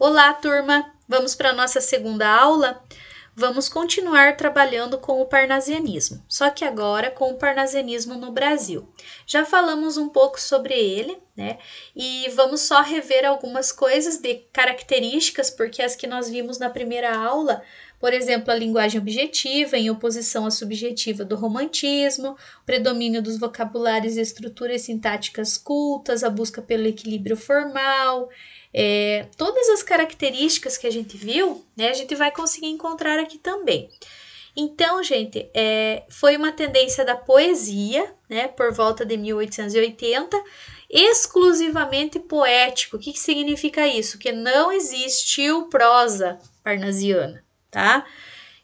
Olá, turma! Vamos para a nossa segunda aula? Vamos continuar trabalhando com o parnasianismo, só que agora com o parnasianismo no Brasil. Já falamos um pouco sobre ele, né? E vamos só rever algumas coisas de características, porque as que nós vimos na primeira aula por exemplo, a linguagem objetiva, em oposição à subjetiva do romantismo, o predomínio dos vocabulários e estruturas sintáticas cultas, a busca pelo equilíbrio formal, é, todas as características que a gente viu, né, a gente vai conseguir encontrar aqui também. Então, gente, é, foi uma tendência da poesia, né, por volta de 1880, exclusivamente poético. O que, que significa isso? Que não existiu prosa parnasiana, tá?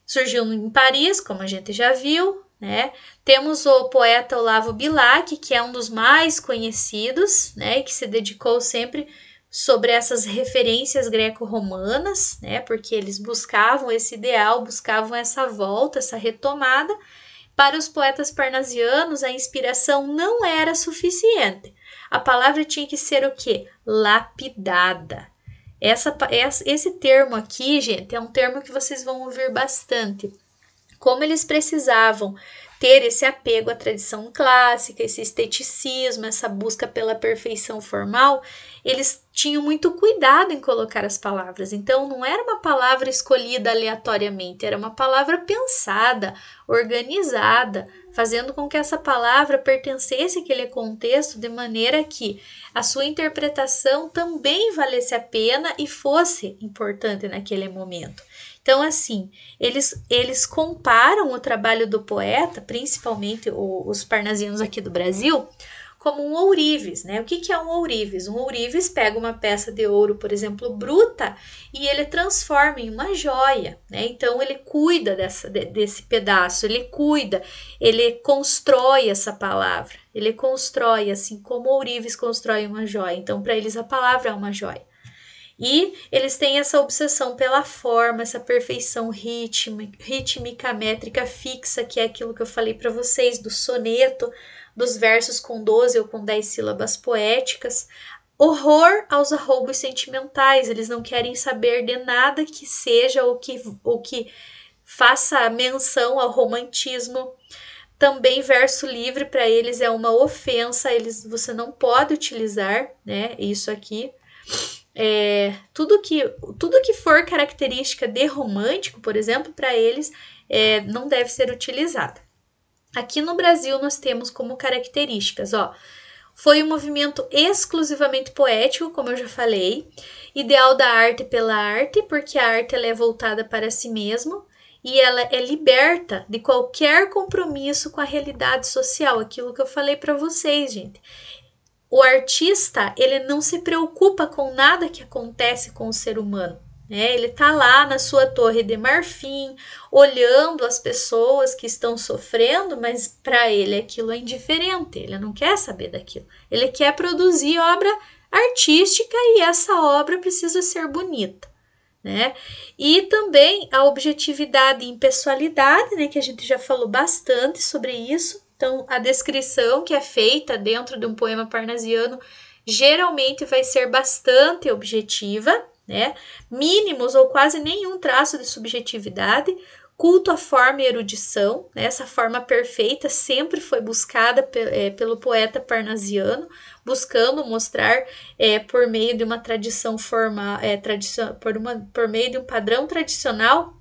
Surgiu em Paris, como a gente já viu, né? Temos o poeta Olavo Bilac, que é um dos mais conhecidos, né, que se dedicou sempre sobre essas referências greco-romanas, né? Porque eles buscavam esse ideal, buscavam essa volta, essa retomada. Para os poetas parnasianos, a inspiração não era suficiente. A palavra tinha que ser o quê? Lapidada. Essa, esse termo aqui, gente, é um termo que vocês vão ouvir bastante. Como eles precisavam ter esse apego à tradição clássica, esse esteticismo, essa busca pela perfeição formal, eles tinham muito cuidado em colocar as palavras. Então, não era uma palavra escolhida aleatoriamente, era uma palavra pensada, organizada, fazendo com que essa palavra pertencesse àquele contexto de maneira que a sua interpretação também valesse a pena e fosse importante naquele momento. Então, assim, eles, eles comparam o trabalho do poeta, principalmente os parnasianos aqui do Brasil, como um ourives, né? O que, que é um ourives? Um ourives pega uma peça de ouro, por exemplo, bruta, e ele transforma em uma joia, né? Então ele cuida dessa, desse pedaço, ele cuida, ele constrói essa palavra, ele constrói, assim como ourives constrói uma joia. Então, para eles, a palavra é uma joia. E eles têm essa obsessão pela forma, essa perfeição rítmica, rítmica métrica fixa, que é aquilo que eu falei para vocês do soneto, dos versos com 12 ou com 10 sílabas poéticas. Horror aos arroubos sentimentais, eles não querem saber de nada que seja ou que, o que faça menção ao romantismo. Também verso livre para eles é uma ofensa, eles você não pode utilizar, né? Isso aqui. É, tudo que tudo que for característica de romântico, por exemplo, para eles é, não deve ser utilizada. Aqui no Brasil nós temos como características, ó, foi um movimento exclusivamente poético, como eu já falei, ideal da arte pela arte, porque a arte ela é voltada para si mesma e ela é liberta de qualquer compromisso com a realidade social, aquilo que eu falei para vocês, gente. O artista, ele não se preocupa com nada que acontece com o ser humano. Né? ele está lá na sua torre de marfim, olhando as pessoas que estão sofrendo, mas para ele aquilo é indiferente, ele não quer saber daquilo. Ele quer produzir obra artística e essa obra precisa ser bonita. Né? E também a objetividade e impessoalidade, né, que a gente já falou bastante sobre isso. Então, a descrição que é feita dentro de um poema parnasiano geralmente vai ser bastante objetiva né? Mínimos ou quase nenhum traço de subjetividade, culto à forma e erudição, né? essa forma perfeita sempre foi buscada pe é, pelo poeta parnasiano, buscando mostrar é, por meio de uma tradição formal, é, tradicion por, uma, por meio de um padrão tradicional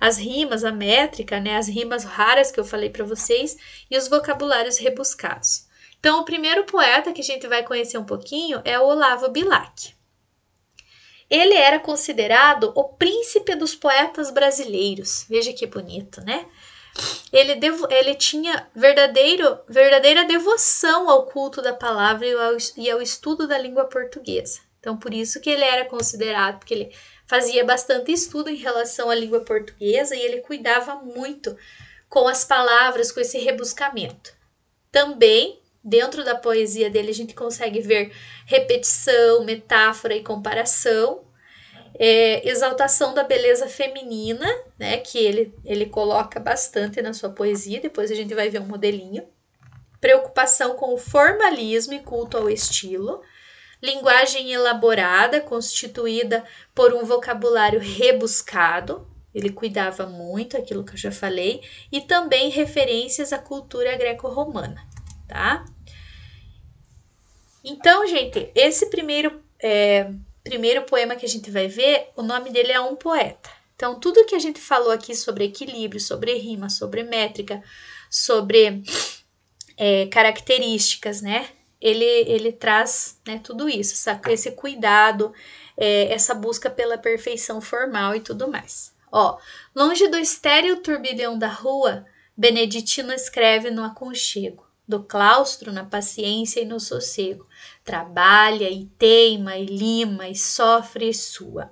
as rimas, a métrica, né, as rimas raras que eu falei para vocês e os vocabulários rebuscados. Então, o primeiro poeta que a gente vai conhecer um pouquinho é o Olavo Bilac. Ele era considerado o príncipe dos poetas brasileiros. Veja que bonito, né? Ele, devo, ele tinha verdadeiro, verdadeira devoção ao culto da palavra e ao, e ao estudo da língua portuguesa. Então, por isso que ele era considerado, porque ele fazia bastante estudo em relação à língua portuguesa e ele cuidava muito com as palavras, com esse rebuscamento. Também dentro da poesia dele a gente consegue ver repetição, metáfora e comparação, é, exaltação da beleza feminina, né, que ele, ele coloca bastante na sua poesia, depois a gente vai ver um modelinho, preocupação com o formalismo e culto ao estilo, linguagem elaborada, constituída por um vocabulário rebuscado, ele cuidava muito, aquilo que eu já falei, e também referências à cultura greco-romana tá? Então, gente, esse primeiro, é, primeiro poema que a gente vai ver, o nome dele é Um Poeta. Então, tudo que a gente falou aqui sobre equilíbrio, sobre rima, sobre métrica, sobre é, características, né? Ele, ele traz né, tudo isso, essa, esse cuidado, é, essa busca pela perfeição formal e tudo mais. Ó, longe do estéreo turbilhão da rua, Beneditino escreve no aconchego do claustro na paciência e no sossego, trabalha e teima e lima e sofre e sua,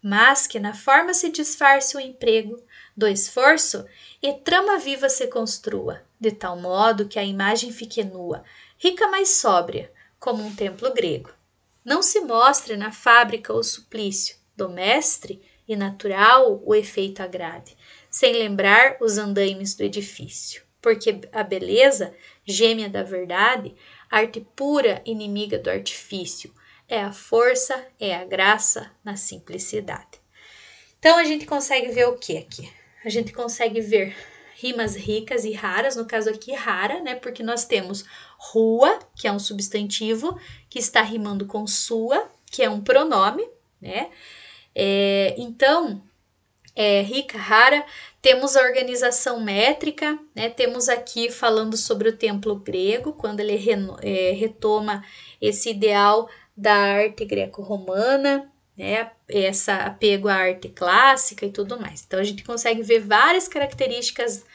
mas que na forma se disfarce o emprego, do esforço e trama viva se construa, de tal modo que a imagem fique nua, rica mas sóbria, como um templo grego. Não se mostre na fábrica o suplício do mestre e natural o efeito agrade, sem lembrar os andaimes do edifício porque a beleza, gêmea da verdade, arte pura inimiga do artifício, é a força, é a graça na simplicidade. Então a gente consegue ver o que aqui? A gente consegue ver rimas ricas e raras, no caso aqui rara, né? Porque nós temos rua, que é um substantivo, que está rimando com sua, que é um pronome, né? É, então, é, rica, rara, temos a organização métrica, né? temos aqui falando sobre o templo grego, quando ele é, retoma esse ideal da arte greco-romana, né? essa apego à arte clássica e tudo mais. Então, a gente consegue ver várias características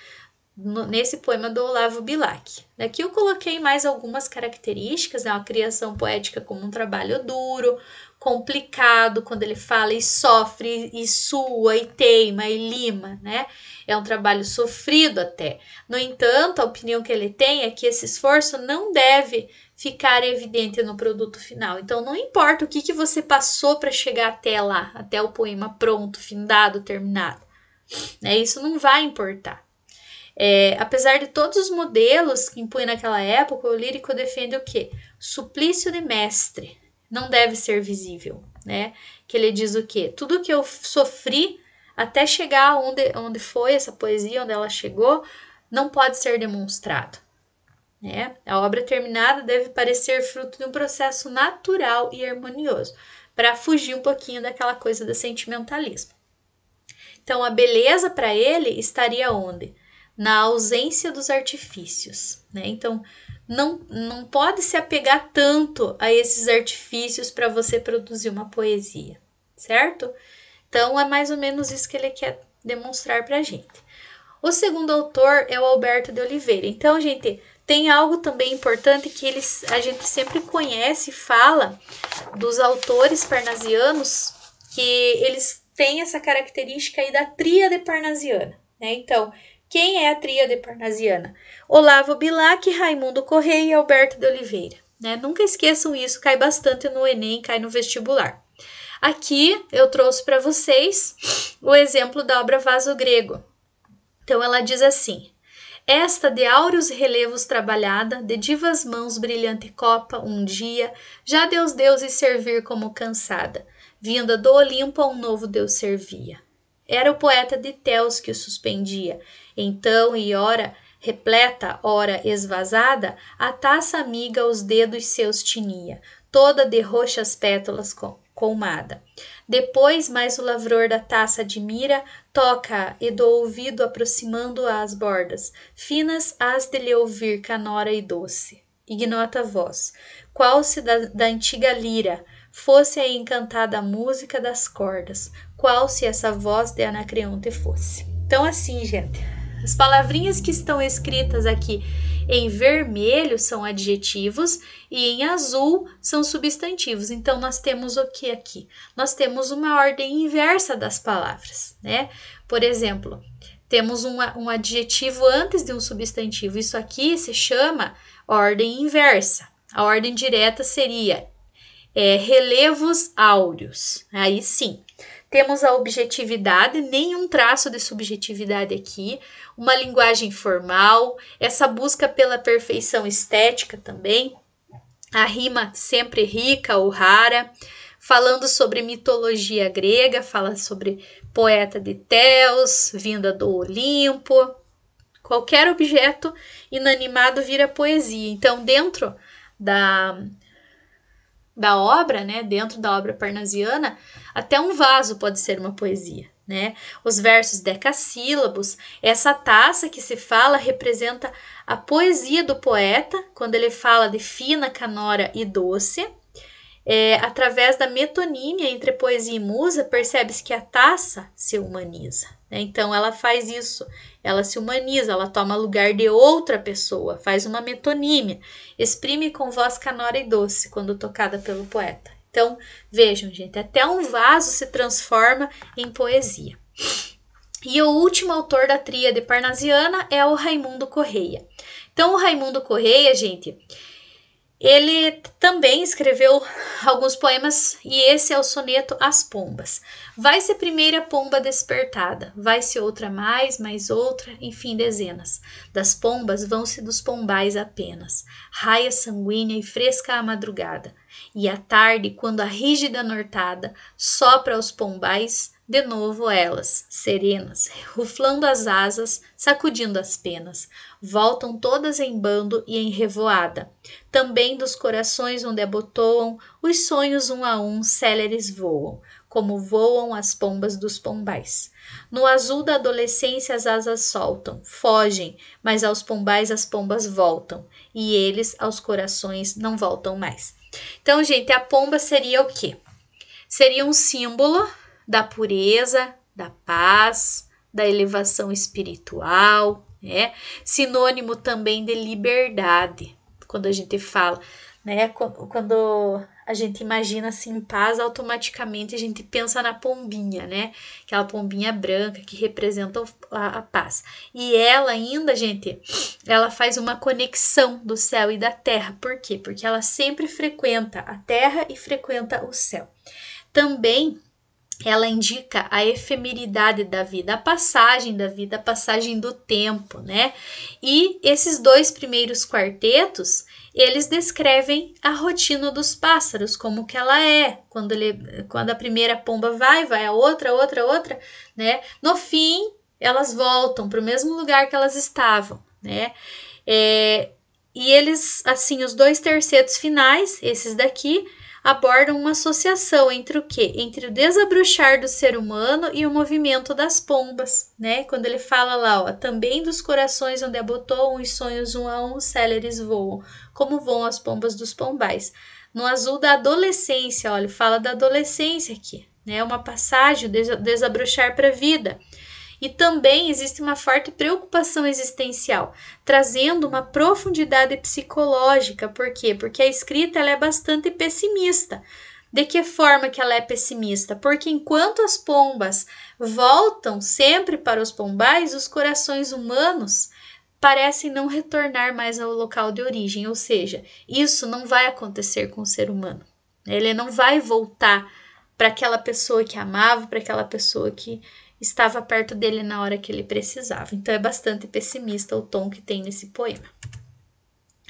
no, nesse poema do Olavo Bilac. Daqui eu coloquei mais algumas características, né? uma criação poética como um trabalho duro, complicado quando ele fala e sofre e sua e teima e lima, né? É um trabalho sofrido até. No entanto, a opinião que ele tem é que esse esforço não deve ficar evidente no produto final. Então, não importa o que, que você passou para chegar até lá, até o poema pronto, findado, terminado. Né? Isso não vai importar. É, apesar de todos os modelos que impunha naquela época, o lírico defende o quê? Suplício de mestre, não deve ser visível, né? Que ele diz o quê? Tudo que eu sofri até chegar onde, onde foi essa poesia, onde ela chegou, não pode ser demonstrado. Né? A obra terminada deve parecer fruto de um processo natural e harmonioso, para fugir um pouquinho daquela coisa do sentimentalismo. Então, a beleza para ele estaria onde? Na ausência dos artifícios. Né? Então, não, não pode se apegar tanto a esses artifícios para você produzir uma poesia, certo? Então é mais ou menos isso que ele quer demonstrar para a gente. O segundo autor é o Alberto de Oliveira. Então, gente, tem algo também importante que eles, a gente sempre conhece e fala dos autores parnasianos, que eles têm essa característica aí da tríade parnasiana, né? Então, quem é a tríade parnasiana? Olavo Bilac, Raimundo Correia e Alberto de Oliveira. Né? Nunca esqueçam isso, cai bastante no Enem, cai no vestibular. Aqui eu trouxe para vocês o exemplo da obra Vaso Grego. Então ela diz assim: esta de áureos relevos trabalhada, de divas mãos brilhante copa, um dia, já deus deuses servir como cansada, vinda do Olimpo a um novo deus servia. Era o poeta de Teus que o suspendia. Então, e ora repleta, ora esvazada, a taça amiga aos dedos seus tinia, toda de roxas pétalas colmada. Depois, mais o lavrador da taça admira, toca e do ouvido aproximando-a às bordas, finas as de lhe ouvir canora e doce. Ignota a voz, qual se da, da antiga lira, fosse a encantada música das cordas, qual se essa voz de Anacreonte fosse. Então, assim, gente, as palavrinhas que estão escritas aqui em vermelho são adjetivos e em azul são substantivos. Então, nós temos o que aqui? Nós temos uma ordem inversa das palavras, né? Por exemplo, temos um, um adjetivo antes de um substantivo. Isso aqui se chama ordem inversa. A ordem direta seria é, relevos áureos. Aí sim, temos a objetividade, nenhum traço de subjetividade aqui, uma linguagem formal, essa busca pela perfeição estética também, a rima sempre rica ou rara, falando sobre mitologia grega, fala sobre poeta de Teos, vinda do Olimpo. Qualquer objeto inanimado vira poesia. Então, dentro da da obra, né, dentro da obra parnasiana, até um vaso pode ser uma poesia. Né? Os versos decassílabos, essa taça que se fala representa a poesia do poeta, quando ele fala de fina, canora e doce. É, através da metonímia entre poesia e musa, percebe-se que a taça se humaniza. Né? Então, ela faz isso ela se humaniza, ela toma lugar de outra pessoa, faz uma metonímia, exprime com voz canora e doce quando tocada pelo poeta. Então, vejam, gente, até um vaso se transforma em poesia. E o último autor da tríade parnasiana é o Raimundo Correia. Então, o Raimundo Correia, gente, ele também escreveu alguns poemas e esse é o soneto As Pombas. Vai-se a primeira pomba despertada, vai-se outra mais, mais outra, enfim, dezenas. Das pombas vão-se dos pombais apenas. Raia sanguínea e fresca a madrugada. E à tarde, quando a rígida nortada sopra aos pombais, de novo elas, serenas, ruflando as asas, sacudindo as penas, voltam todas em bando e em revoada. Também dos corações onde abotoam, os sonhos um a um céleres voam, como voam as pombas dos pombais. No azul da adolescência as asas soltam, fogem, mas aos pombais as pombas voltam, e eles aos corações não voltam mais. Então, gente, a pomba seria o quê? Seria um símbolo da pureza, da paz, da elevação espiritual, né? Sinônimo também de liberdade. Quando a gente fala, né? Quando a gente imagina assim paz, automaticamente a gente pensa na pombinha, né? Aquela pombinha branca que representa a, a paz. E ela ainda, gente, ela faz uma conexão do céu e da terra. Por quê? Porque ela sempre frequenta a terra e frequenta o céu. Também ela indica a efemeridade da vida, a passagem da vida, a passagem do tempo, né? E esses dois primeiros quartetos, eles descrevem a rotina dos pássaros, como que ela é, quando, ele, quando a primeira pomba vai, vai a outra, outra, outra, né? No fim, elas voltam para o mesmo lugar que elas estavam, né? É, e eles, assim, os dois tercetos finais, esses daqui, abordam uma associação entre o que? Entre o desabrochar do ser humano e o movimento das pombas, né? Quando ele fala lá, ó, também dos corações onde abotoam os sonhos um a um, os céleres voam, como voam as pombas dos pombais. No azul da adolescência, olha, fala da adolescência aqui, né? É uma passagem, desabrochar para a vida. E também existe uma forte preocupação existencial, trazendo uma profundidade psicológica. Por quê? Porque a escrita ela é bastante pessimista. De que forma que ela é pessimista? Porque enquanto as pombas voltam sempre para os pombais, os corações humanos parecem não retornar mais ao local de origem, ou seja, isso não vai acontecer com o ser humano. Ele não vai voltar para aquela pessoa que amava, para aquela pessoa que estava perto dele na hora que ele precisava. Então é bastante pessimista o tom que tem nesse poema.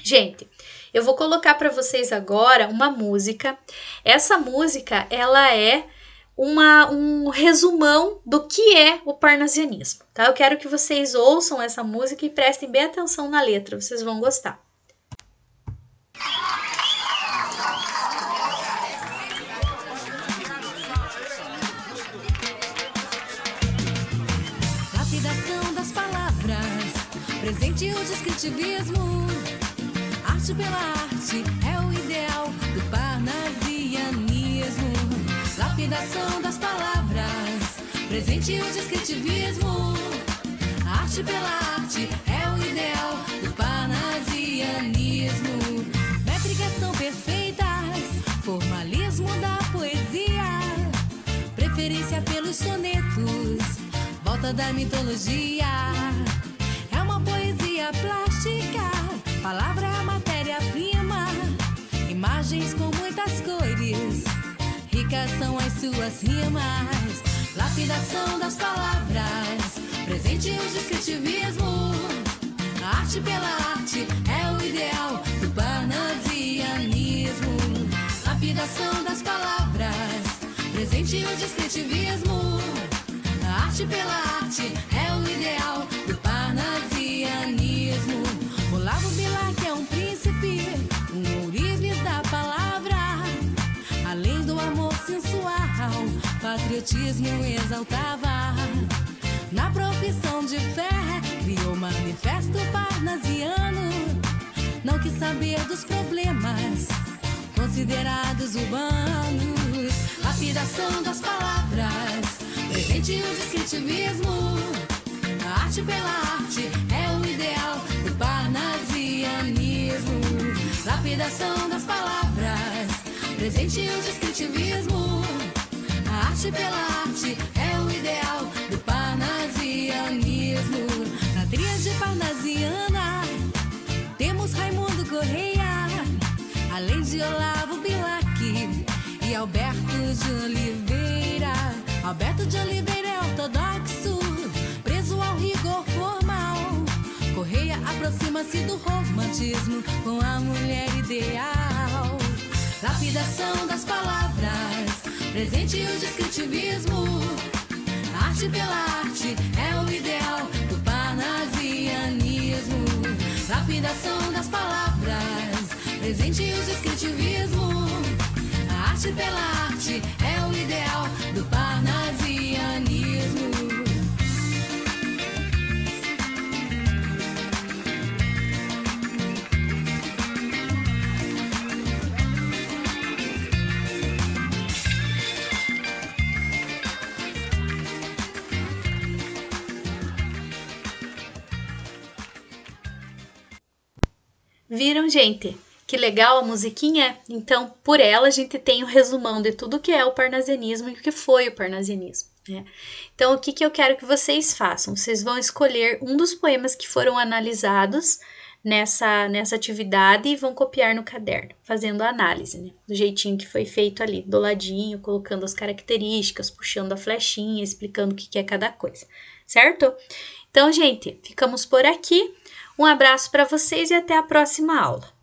Gente, eu vou colocar para vocês agora uma música. Essa música, ela é uma, um resumão do que é o parnasianismo, tá? Eu quero que vocês ouçam essa música e prestem bem atenção na letra, vocês vão gostar. Combate o descritivismo. Arte pela arte é o ideal do parnasianismo. Lapidação das palavras. Presente o descritivismo. Arte pela arte é o ideal do parnasianismo. Métricas são perfeitas. Formalismo da poesia. Preferência pelos sonetos. Volta da mitologia plástica, palavra matéria-prima, imagens com muitas cores, ricas são as suas rimas, lapidação das palavras, presente o descritivismo, a arte pela arte é o ideal do parnasianismo, lapidação das palavras, presente o descritivismo, a arte pela arte é o ideal do parnasianismo. cuspir um da palavra. Além do amor sensual, patriotismo exaltava. Na profissão de fé, criou manifesto parnasiano. Não quis saber dos problemas considerados urbanos. A das palavras, presente o descritivismo. A arte pela arte é o ideal do Parnasiano. Lapidação das palavras, presente o descritivismo. A arte pela arte é o ideal do parnasianismo. Na tríade parnasiana, temos Raimundo Correia, além de Olavo Bilac e Alberto de Oliveira. Alberto de Oliveira. aproxima-se do romantismo com a mulher ideal. Lapidação das palavras, presente o descritivismo. Arte pela arte é o ideal do parnasianismo. Lapidação das palavras, presente o descritivismo. Arte pela arte é o ideal do parnasianismo. Viram, gente? Que legal a musiquinha? Então, por ela, a gente tem o um resumão de tudo que é o parnasianismo e o que foi o parnasianismo. Né? Então, o que, que eu quero que vocês façam? Vocês vão escolher um dos poemas que foram analisados nessa, nessa atividade e vão copiar no caderno, fazendo a análise, né? Do jeitinho que foi feito ali, do ladinho, colocando as características, puxando a flechinha, explicando o que, que é cada coisa, certo? Então, gente, ficamos por aqui. Um abraço para vocês e até a próxima aula.